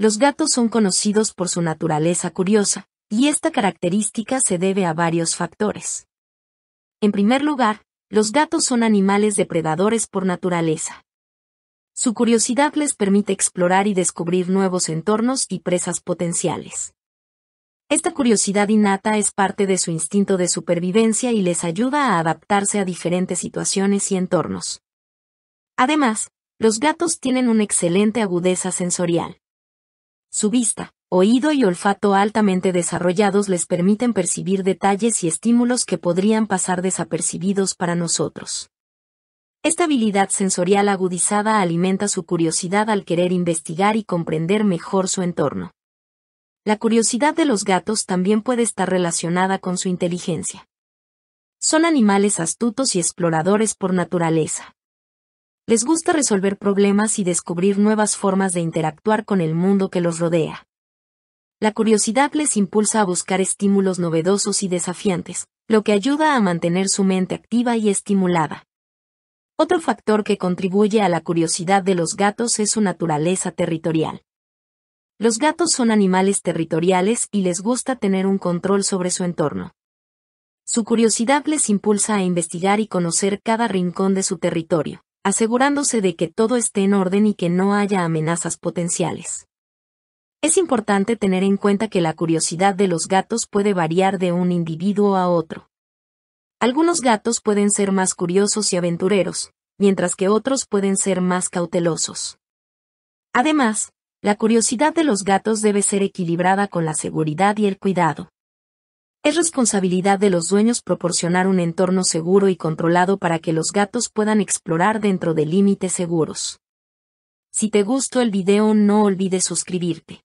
Los gatos son conocidos por su naturaleza curiosa, y esta característica se debe a varios factores. En primer lugar, los gatos son animales depredadores por naturaleza. Su curiosidad les permite explorar y descubrir nuevos entornos y presas potenciales. Esta curiosidad innata es parte de su instinto de supervivencia y les ayuda a adaptarse a diferentes situaciones y entornos. Además, los gatos tienen una excelente agudeza sensorial. Su vista, oído y olfato altamente desarrollados les permiten percibir detalles y estímulos que podrían pasar desapercibidos para nosotros. Esta habilidad sensorial agudizada alimenta su curiosidad al querer investigar y comprender mejor su entorno. La curiosidad de los gatos también puede estar relacionada con su inteligencia. Son animales astutos y exploradores por naturaleza. Les gusta resolver problemas y descubrir nuevas formas de interactuar con el mundo que los rodea. La curiosidad les impulsa a buscar estímulos novedosos y desafiantes, lo que ayuda a mantener su mente activa y estimulada. Otro factor que contribuye a la curiosidad de los gatos es su naturaleza territorial. Los gatos son animales territoriales y les gusta tener un control sobre su entorno. Su curiosidad les impulsa a investigar y conocer cada rincón de su territorio asegurándose de que todo esté en orden y que no haya amenazas potenciales. Es importante tener en cuenta que la curiosidad de los gatos puede variar de un individuo a otro. Algunos gatos pueden ser más curiosos y aventureros, mientras que otros pueden ser más cautelosos. Además, la curiosidad de los gatos debe ser equilibrada con la seguridad y el cuidado. Es responsabilidad de los dueños proporcionar un entorno seguro y controlado para que los gatos puedan explorar dentro de límites seguros. Si te gustó el video no olvides suscribirte.